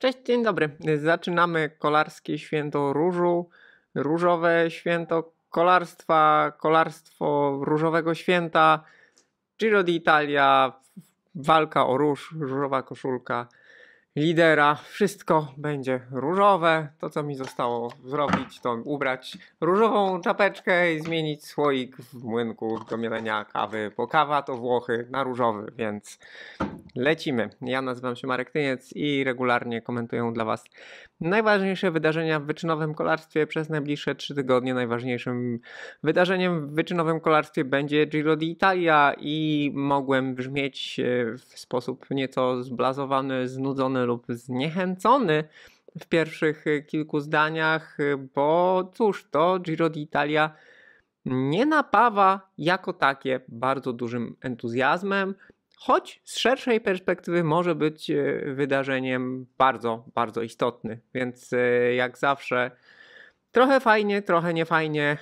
Cześć, dzień dobry. Zaczynamy kolarskie święto różu, różowe święto kolarstwa, kolarstwo różowego święta, Giro d'Italia, walka o róż, różowa koszulka lidera, wszystko będzie różowe. To, co mi zostało zrobić, to ubrać różową czapeczkę i zmienić słoik w młynku do mielenia kawy, bo kawa to Włochy na różowy, więc lecimy. Ja nazywam się Marek Tyniec i regularnie komentuję dla Was najważniejsze wydarzenia w wyczynowym kolarstwie przez najbliższe trzy tygodnie. Najważniejszym wydarzeniem w wyczynowym kolarstwie będzie Giro d'Italia i mogłem brzmieć e, w sposób nieco zblazowany, znudzony zaskoczony lub zniechęcony w pierwszych y, kilku zdaniach, y, bo cóż, to Giro d'Italia nie napawa jako takie bardzo dużym entuzjazmem, choć z szerszej perspektywy może być y, wydarzeniem bardzo, bardzo istotny. Więc jak zawsze, trochę fajnie, trochę niefajnie,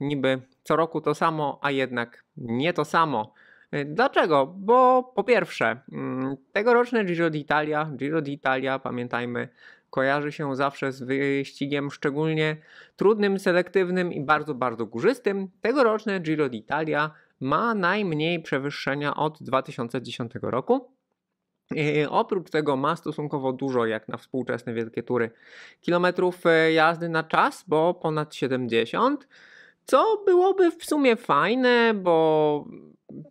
niby co roku to samo, a jednak nie to samo. Y, dlaczego? Bo po pierwsze, mm, tegoroczne Giro d'Italia, Giro d'Italia, pamiętajmy, kojarzy się zawsze z wyścigiem szczególnie trudnym, selektywnym i bardzo, bardzo górzystym. Tegoroczne Giro d'Italia ma najmniej przewyższenia od 2010 roku. Y, oprócz tego ma stosunkowo dużo, jak na współczesne wielkie tury, kilometrów y, jazdy na czas, bo ponad 70, co byłoby w sumie fajne, bo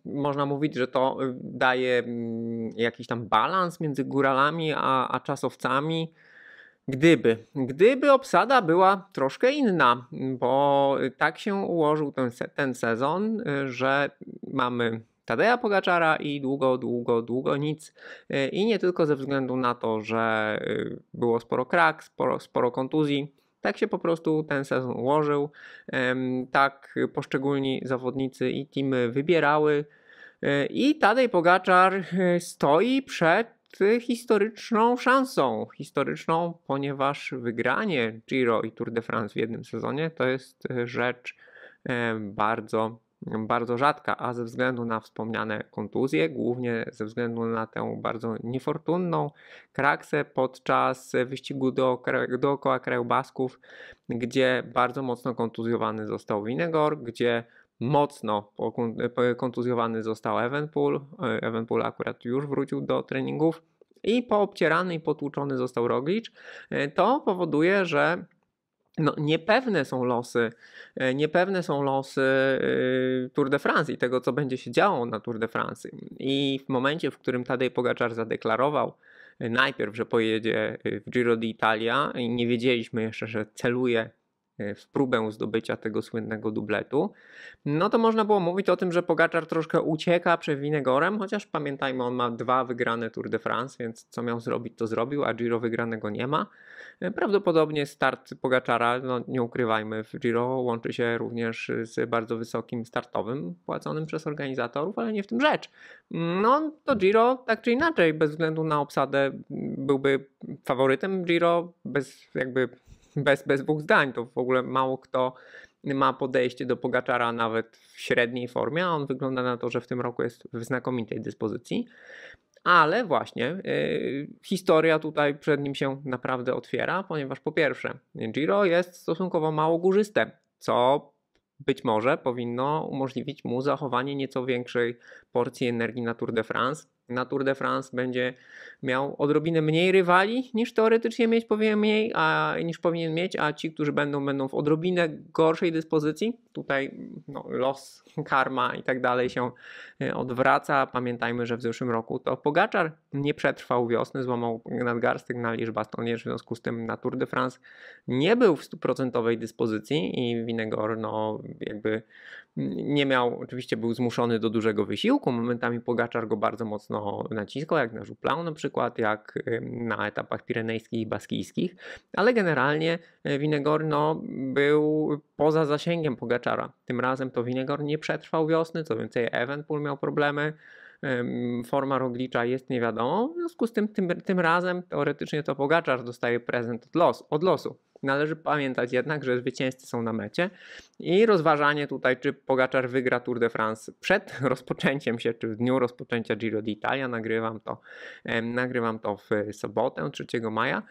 można mówić, że to y, daje mm, jakiś tam balans między góralami a, a czasowcami. Gdyby, gdyby obsada była troszkę inna, bo tak się ułożył ten, se ten sezon, y, że mamy Tadeja Pogaczara i długo, długo, długo nic. Y, I nie tylko ze względu na to, że było sporo krak, sporo, sporo kontuzji, tak się po prostu ten sezon ułożył. Tak poszczególni zawodnicy i teamy wybierały. E, I Tadej Pogaczar e, stoi przed historyczną szansą. Historyczną, ponieważ wygranie Giro i Tour de France w jednym sezonie to jest rzecz e, bardzo bardzo rzadka, a ze względu na wspomniane kontuzje, głównie ze względu na tę bardzo niefortunną kraksę podczas wyścigu do, dookoła krajobasków, gdzie bardzo mocno kontuzjowany został Winegor, gdzie mocno kontuzjowany został Evenpool. E, Evenpool akurat już wrócił do treningów i poobcierany i potłuczony został Roglic. E, to powoduje, że no, niepewne są losy, e, niepewne są losy e, Tour de France i tego, co będzie się działo na Tour de France. I w momencie, w którym Tadej Pogaczar zadeklarował e, najpierw, że pojedzie w Giro d'Italia i nie wiedzieliśmy jeszcze, że celuje Y, w próbę zdobycia tego słynnego dubletu, no to można było mówić o tym, że Pogaczar troszkę ucieka Winegorem, chociaż pamiętajmy, on ma dwa wygrane Tour de France, więc co miał zrobić, to zrobił, a Giro wygranego nie ma. Y, prawdopodobnie start Pogaczara, no nie ukrywajmy, w Giro łączy się również z bardzo wysokim startowym płaconym przez organizatorów, ale nie w tym rzecz. No to Giro tak czy inaczej, bez względu na obsadę, byłby faworytem Giro, bez jakby bez, bez dwóch zdań. To w ogóle mało kto ma podejście do Pogaczara nawet w średniej formie, a on wygląda na to, że w tym roku jest w znakomitej dyspozycji. Ale właśnie y, historia tutaj przed nim się naprawdę otwiera, ponieważ po pierwsze, Giro jest stosunkowo mało górzyste, co być może powinno umożliwić mu zachowanie nieco większej porcji energii na Tour de France na Tour de France będzie miał odrobinę mniej rywali niż teoretycznie mieć powinien mniej, a, niż powinien mieć, a ci, którzy będą, będą w odrobinę gorszej dyspozycji. Tutaj no, los, karma i tak dalej się e, odwraca. Pamiętajmy, że w zeszłym roku to Pogaczar nie przetrwał wiosny, złamał nadgarstek na liczbę Bastonier, w związku z tym na Tour de France nie był w stuprocentowej dyspozycji i Winegor no, jakby nie miał, oczywiście był zmuszony do dużego wysiłku. Momentami Pogaczar go bardzo mocno naciskał, jak na Żuplau na przykład, jak na etapach pirenejskich i baskijskich, ale generalnie e, Winegor no, był poza zasięgiem Pogaczara. Tym razem to Winegor nie przetrwał wiosny, co więcej Evenpool miał problemy forma Roglicza jest niewiadomą, w związku z tym, tym tym razem teoretycznie to Pogaczar dostaje prezent od, od losu. Należy pamiętać jednak, że zwycięzcy są na mecie i rozważanie tutaj, czy Pogaczar wygra Tour de France przed rozpoczęciem się, czy w dniu rozpoczęcia Giro d'Italia. Nagrywam to, nagrywam to w sobotę 3 maja.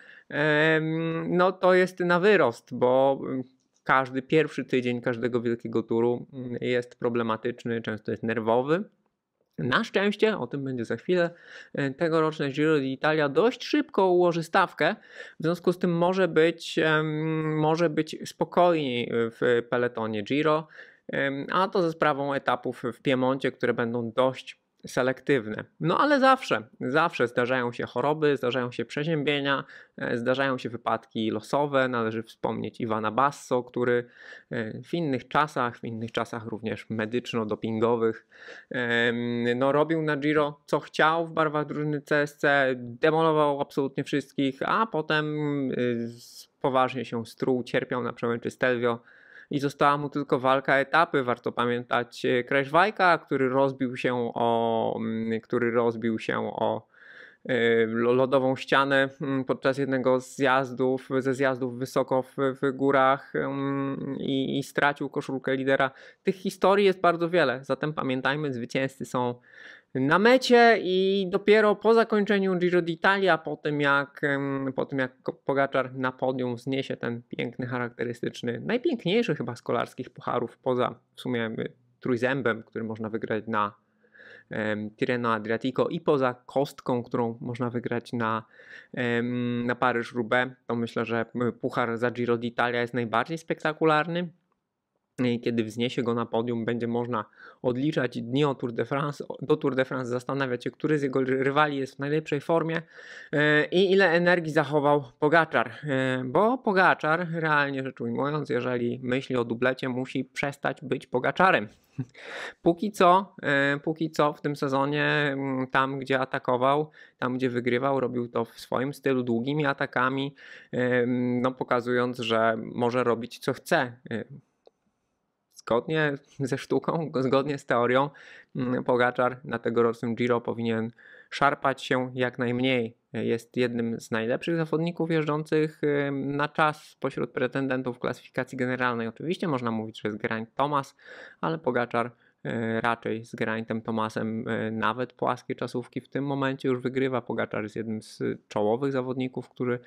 no to jest na wyrost, bo każdy pierwszy tydzień każdego wielkiego turu mm, jest problematyczny, często jest nerwowy. Na szczęście, o tym będzie za chwilę, e, tegoroczne Giro d'Italia dość szybko ułoży stawkę, w związku z tym może być, może być spokojniej w peletonie Giro, a to ze sprawą etapów w Piemoncie, które będą dość selektywne. No ale zawsze, zawsze zdarzają się choroby, zdarzają się przeziębienia, e, zdarzają się wypadki losowe. Należy wspomnieć Iwana Basso, który e, w innych czasach, w innych czasach również medyczno-dopingowych, no, robił na Giro co chciał w barwach drużyny CSC, demolował absolutnie wszystkich, a potem y, poważnie się struł, cierpiał na przełęczy Stelvio i została mu tylko walka etapy. Warto pamiętać Krajwajka, e, który rozbił się o, mm, który rozbił się o lodową ścianę mm, podczas jednego z zjazdów, ze zjazdów wysoko w, w górach i, i, stracił koszulkę lidera. Tych historii jest bardzo wiele, zatem pamiętajmy, zwycięzcy są na mecie i dopiero po zakończeniu Giro d'Italia, po tym jak, po tym jak Pogaczar na podium zniesie ten piękny, charakterystyczny, najpiękniejszy chyba z kolarskich pucharów, poza w sumie trójzębem, który można wygrać na Tireno Adriatico i poza kostką, którą można wygrać na, na Paryż-Roubaix, to myślę, że e, puchar za Giro d'Italia jest najbardziej spektakularny kiedy wzniesie go na podium, będzie można odliczać dni o Tour de France, do Tour de France, zastanawiać się, który z jego rywali jest w najlepszej formie e, i ile energii zachował Pogaczar. E, bo Pogaczar, realnie rzecz ujmując, jeżeli myśli o dublecie, musi przestać być Pogaczarem. Póki co, e, póki co w tym sezonie, tam gdzie atakował, tam gdzie wygrywał, robił to w swoim stylu, długimi atakami, no pokazując, że może robić co chce zgodnie ze sztuką, zgodnie z teorią, mm, Pogaczar na tegorocznym Giro powinien szarpać się jak najmniej. Jest jednym z najlepszych zawodników jeżdżących na czas pośród pretendentów klasyfikacji generalnej. Oczywiście można mówić, że jest Geraint Thomas, ale Pogaczar E, raczej z Geraint'em Tomasem e, nawet płaskie czasówki w tym momencie już wygrywa. Pogaczar jest jednym z czołowych zawodników, którzy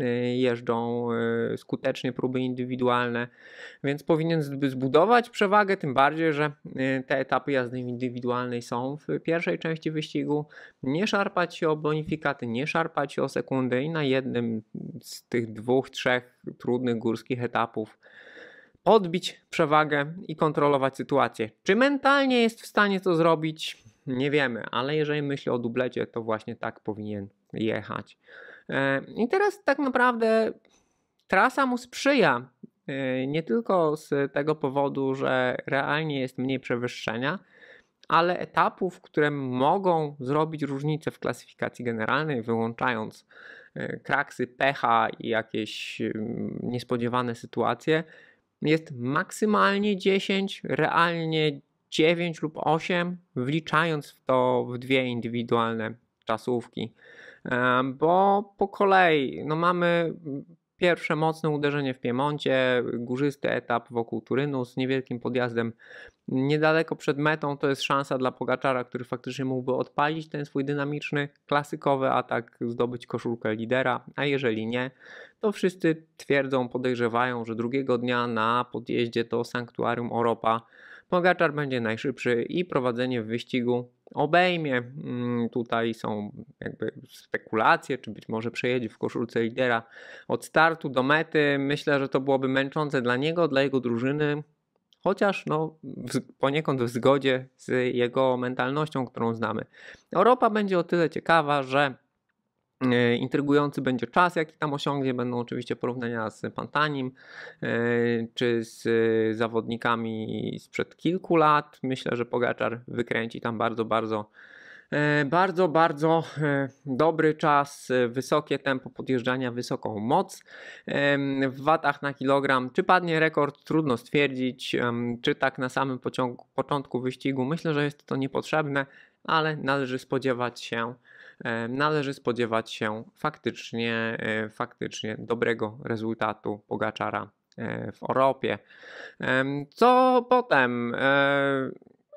e, jeżdżą skutecznie próby indywidualne, więc powinien zbudować przewagę, tym bardziej, że te etapy jazdy indywidualnej są w pierwszej części wyścigu. Nie szarpać się o bonifikaty, nie szarpać się o sekundy i na jednym z tych dwóch, trzech trudnych górskich etapów odbić przewagę i kontrolować sytuację. Czy mentalnie jest w stanie to zrobić? Nie wiemy, ale jeżeli myśli o dublecie, to właśnie tak powinien jechać. E, I teraz tak naprawdę trasa mu sprzyja. E, nie tylko z tego powodu, że realnie jest mniej przewyższenia, ale etapów, które mogą zrobić różnicę w klasyfikacji generalnej, wyłączając e, kraksy, pecha i jakieś mm, niespodziewane sytuacje, jest maksymalnie 10, realnie 9 lub 8, wliczając w to w dwie indywidualne czasówki. Bo po kolei no mamy pierwsze mocne uderzenie w Piemoncie, górzysty etap wokół Turynu z niewielkim podjazdem Niedaleko przed metą to jest szansa dla Pogaczara, który faktycznie mógłby odpalić ten swój dynamiczny, klasykowy atak, zdobyć koszulkę lidera, a jeżeli nie, to wszyscy twierdzą, podejrzewają, że drugiego dnia na podjeździe to Sanktuarium Europa Pogaczar będzie najszybszy i prowadzenie w wyścigu obejmie. Mm, tutaj są jakby spekulacje, czy być może przejedzie w koszulce lidera od startu do mety. Myślę, że to byłoby męczące dla niego, dla jego drużyny chociaż no, poniekąd w zgodzie z jego mentalnością, którą znamy. Europa będzie o tyle ciekawa, że e, Intrygujący będzie czas, jaki tam osiągnie. Będą oczywiście porównania z Pantanim e, czy z e, zawodnikami sprzed kilku lat. Myślę, że Pogaczar wykręci tam bardzo, bardzo E, bardzo, bardzo e, dobry czas, e, wysokie tempo podjeżdżania, wysoką moc w watach na kilogram. Czy padnie rekord, trudno stwierdzić. Czy tak na samym pociągu, początku wyścigu, myślę, że jest to niepotrzebne, ale należy spodziewać się, należy spodziewać się faktycznie, faktycznie dobrego rezultatu Pogaczara w Europie. Co potem?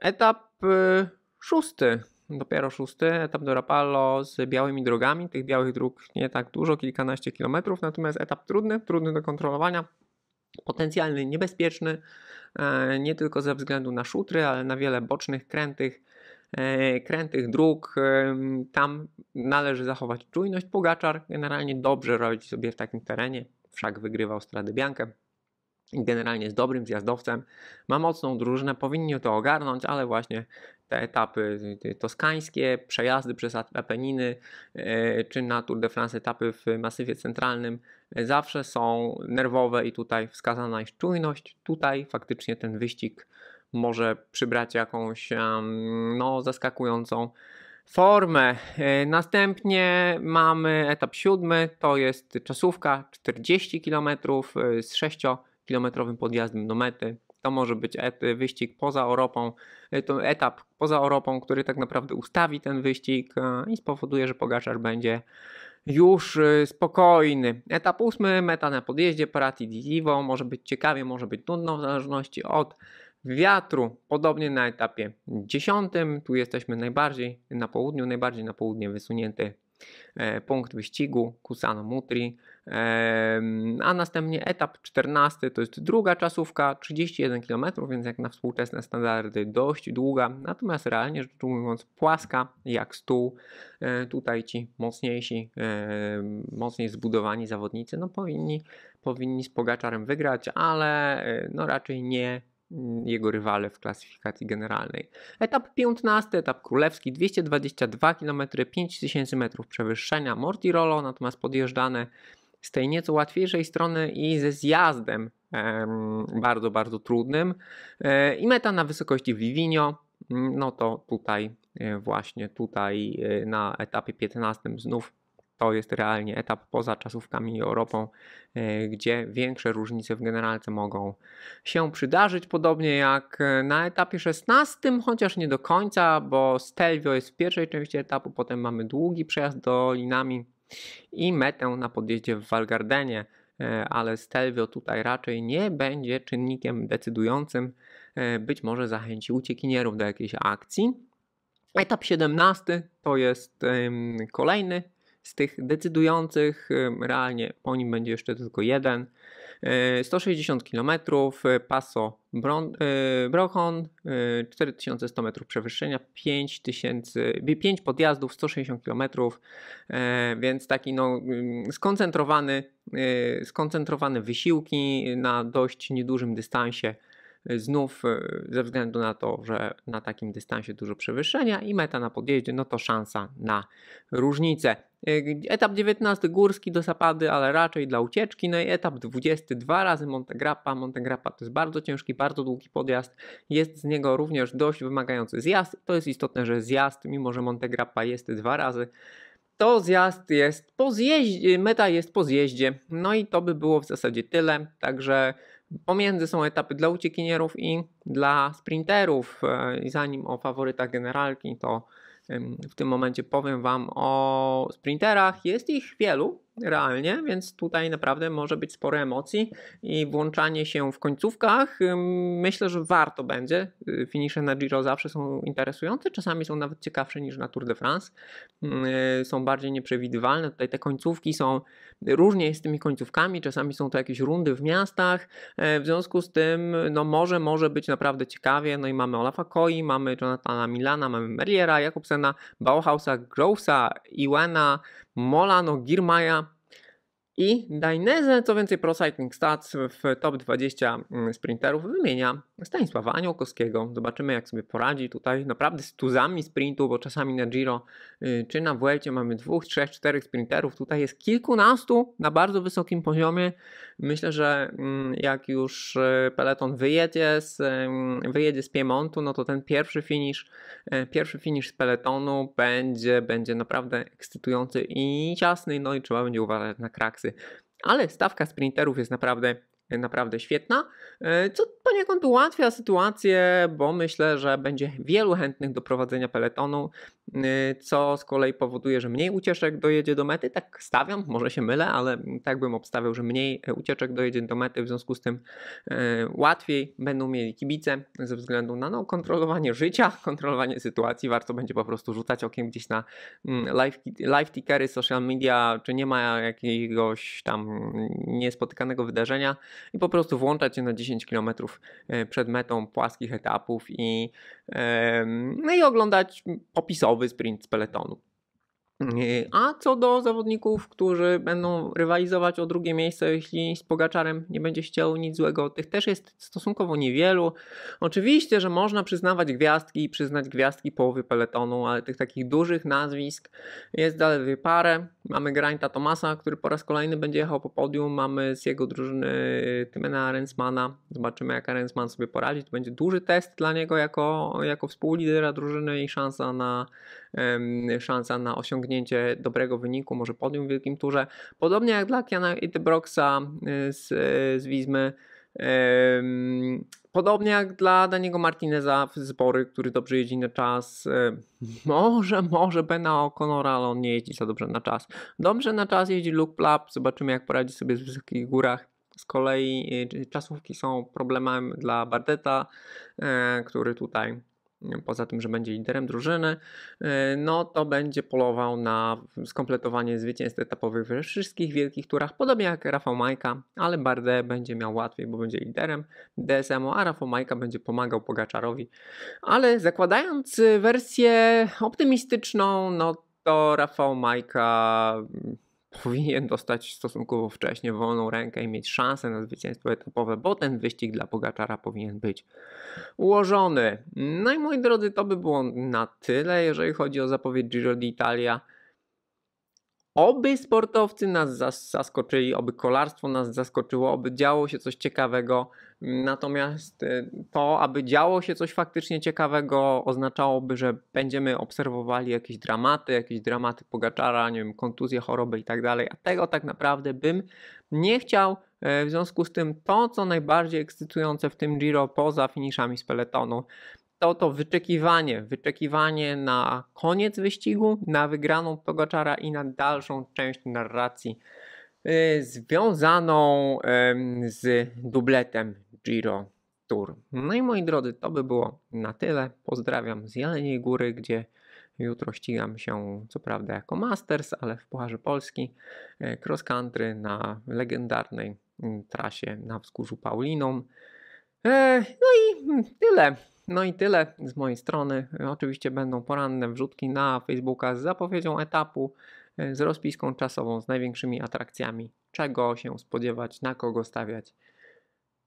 Etap szósty dopiero szósty etap do Rapallo z białymi drogami. Tych białych dróg nie tak dużo, kilkanaście kilometrów, natomiast etap trudny, trudny do kontrolowania, potencjalny niebezpieczny, e, nie tylko ze względu na szutry, ale na wiele bocznych, krętych, e, krętych dróg. E, tam należy zachować czujność. Pogaczar generalnie dobrze robić sobie w takim terenie, wszak wygrywał Stradę Biankę generalnie jest dobrym zjazdowcem, ma mocną drużynę, powinni to ogarnąć, ale właśnie te etapy y, toskańskie, przejazdy przez Apeniny y, czy na Tour de France etapy w masywie centralnym y, zawsze są nerwowe i tutaj wskazana jest czujność. Tutaj faktycznie ten wyścig może przybrać jakąś no, zaskakującą formę. Następnie mamy etap siódmy, to jest czasówka 40 km z 6 kilometrowym podjazdem do mety. To może być wyścig poza Europą, e, to etap poza Europą, który tak naprawdę ustawi ten wyścig e, i spowoduje, że Pogaczar będzie już e, spokojny. Etap ósmy, meta na podjeździe, Parati di Divo, może być ciekawie, może być nudno w zależności od wiatru. Podobnie na etapie dziesiątym, tu jesteśmy najbardziej na południu, najbardziej na południe wysunięty E, punkt wyścigu Kusano Mutri, e, a następnie etap 14 to jest druga czasówka 31 km, więc jak na współczesne standardy dość długa, natomiast realnie rzecz ujmując płaska jak stół. E, tutaj ci mocniejsi, mocniej zbudowani zawodnicy no powinni, powinni z Pogaczarem wygrać, ale no raczej nie Mm, jego rywale w klasyfikacji generalnej. Etap 15, etap królewski, 222 km, 5000 metrów przewyższenia, Mortirolo, natomiast podjeżdżane z tej nieco łatwiejszej strony i ze zjazdem em, bardzo, bardzo trudnym. E, I meta na wysokości Vivinio, mm, no to tutaj e, właśnie tutaj e, na etapie 15 znów to jest realnie etap poza czasówkami i Europą, e, gdzie większe różnice w generalce mogą się przydarzyć, podobnie jak e, na etapie 16, chociaż nie do końca, bo Stelvio jest w pierwszej części etapu, potem mamy długi przejazd dolinami i metę na podjeździe w Walgardenie, e, ale Stelvio tutaj raczej nie będzie czynnikiem decydującym, być może zachęci uciekinierów do jakiejś akcji. Etap 17 to jest kolejny z tych decydujących, realnie po nim będzie jeszcze tylko jeden, 160 yy, km, y, Paso Bron, Brochon, 4100 m przewyższenia, 5000, 5 podjazdów, 160 km, y, więc taki no, skoncentrowany, y, skoncentrowane wysiłki na dość niedużym dystansie. Znów e, ze względu na to, że na takim dystansie dużo przewyższenia i meta na podjeździe, no to szansa na różnicę. E, etap 19 górski do Sapady, ale raczej dla ucieczki. No i etap 22 razy Montegrappa. Montegrappa to jest bardzo ciężki, bardzo długi podjazd. Jest z niego również dość wymagający zjazd. To jest istotne, że zjazd, mimo że Montegrappa jest dwa razy, to zjazd jest po zjeździe, meta jest po zjeździe. No i to by było w zasadzie tyle. Także Pomiędzy są etapy dla uciekinierów i dla sprinterów. E, I zanim o faworytach generalki, to w tym momencie powiem Wam o sprinterach. Jest ich wielu, realnie, więc tutaj naprawdę może być sporo emocji i włączanie się w końcówkach myślę, że warto będzie. Y, finisze na Giro zawsze są interesujące, czasami są nawet ciekawsze niż na Tour de France. Mm, y, są bardziej nieprzewidywalne. Tutaj te końcówki są różnie z tymi końcówkami, czasami są to jakieś rundy w miastach. E, w związku z tym no może może być naprawdę ciekawie. No i mamy Olafa Koi, mamy Jonathana Milana, mamy Merliera, Jakobsena, Bauhausa, i Wena. Mola, no Girmaja i Dainese, co więcej, Pro Stats w top 20 mm, sprinterów wymienia Stanisława Aniołkowskiego. Zobaczymy, jak sobie poradzi tutaj. Naprawdę z tuzami sprintu, bo czasami na Giro y, czy na Vuelcie mamy dwóch, trzech, czterech sprinterów. Tutaj jest kilkunastu na bardzo wysokim poziomie. Myślę, że mm, jak już y, peleton wyjedzie z, y, wyjedzie z Piemontu, no to ten pierwszy finisz, pierwszy finisz z peletonu będzie, będzie naprawdę ekscytujący i ciasny. No i trzeba będzie uważać na kraksy ale stawka sprinterów jest naprawdę naprawdę świetna, e, co poniekąd ułatwia sytuację, bo myślę, że będzie wielu chętnych do prowadzenia peletonu Y, co z kolei powoduje, że mniej ucieczek dojedzie do mety. Tak stawiam, może się mylę, ale tak bym obstawiał, że mniej e, ucieczek dojedzie do mety, w związku z tym e, łatwiej będą mieli kibice ze względu na no, kontrolowanie życia, kontrolowanie sytuacji. Warto będzie po prostu rzucać okiem gdzieś na mm, live, live tickery, social media, czy nie ma jakiegoś tam niespotykanego wydarzenia i po prostu włączać się na 10 km e, przed metą płaskich etapów i no i oglądać popisowy sprint z peletonu. A co do zawodników, którzy będą rywalizować o drugie miejsce, jeśli z Pogaczarem nie będzie chciał nic złego, tych też jest stosunkowo niewielu. Oczywiście, że można przyznawać gwiazdki i przyznać gwiazdki połowy peletonu, ale tych takich dużych nazwisk jest zaledwie parę. Mamy Grańta Tomasa, który po raz kolejny będzie jechał po podium, mamy z jego drużyny Tymena Rensmana. Zobaczymy jak Rensman sobie poradzi. To będzie duży test dla niego jako, jako współlidera drużyny i szansa na szansa na osiągnięcie dobrego wyniku, może podium w wielkim turze. Podobnie jak dla Kiana Itybroxa y, z, z Wizmy. Podobnie jak dla Daniego Martineza z Bory, który dobrze jeździ na czas. Y, może, może Bena O'Connora, ale on nie jeździ za dobrze na czas. Dobrze na czas jeździ Luke Plap, zobaczymy jak poradzi sobie z wysokich górach. Z kolei y, czasówki są problemem dla Bardeta, e, który tutaj poza tym, że będzie liderem drużyny, e, no to będzie polował na skompletowanie zwycięstw etapowych we wszystkich wielkich turach, podobnie jak Rafał Majka, ale Bardet będzie miał łatwiej, bo będzie liderem DSM-u, a Rafał Majka będzie pomagał Pogaczarowi. Ale zakładając e, wersję optymistyczną, no to Rafał Majka powinien dostać stosunkowo wcześnie wolną rękę i mieć szansę na zwycięstwo etapowe, bo ten wyścig dla Pogaczara powinien być ułożony. No i moi drodzy, to by było na tyle, jeżeli chodzi o zapowiedź Giro d'Italia. Oby sportowcy nas zaskoczyli, oby kolarstwo nas zaskoczyło, oby działo się coś ciekawego. Natomiast y, to, aby działo się coś faktycznie ciekawego, oznaczałoby, że będziemy obserwowali jakieś dramaty, jakieś dramaty Pogaczara, nie wiem, kontuzje, choroby i tak dalej. A tego tak naprawdę bym nie chciał. E, w związku z tym to, co najbardziej ekscytujące w tym Giro poza finiszami z peletonu, to to wyczekiwanie, wyczekiwanie na koniec wyścigu, na wygraną Pogaczara i na dalszą część narracji y, związaną z dubletem Giro Tour. No i moi drodzy, to by było na tyle. Pozdrawiam z Jeleniej Góry, gdzie jutro ścigam się co prawda jako Masters, ale w Pucharze Polski e, cross country na legendarnej mm, trasie na wzgórzu Pauliną. E, no i tyle. No i tyle z mojej strony. Oczywiście będą poranne wrzutki na Facebooka z zapowiedzią etapu, e, z rozpiską czasową, z największymi atrakcjami, czego się spodziewać, na kogo stawiać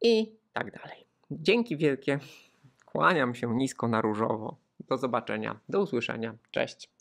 i tak dalej. Dzięki wielkie. Kłaniam się nisko na różowo. Do zobaczenia, do usłyszenia. Cześć.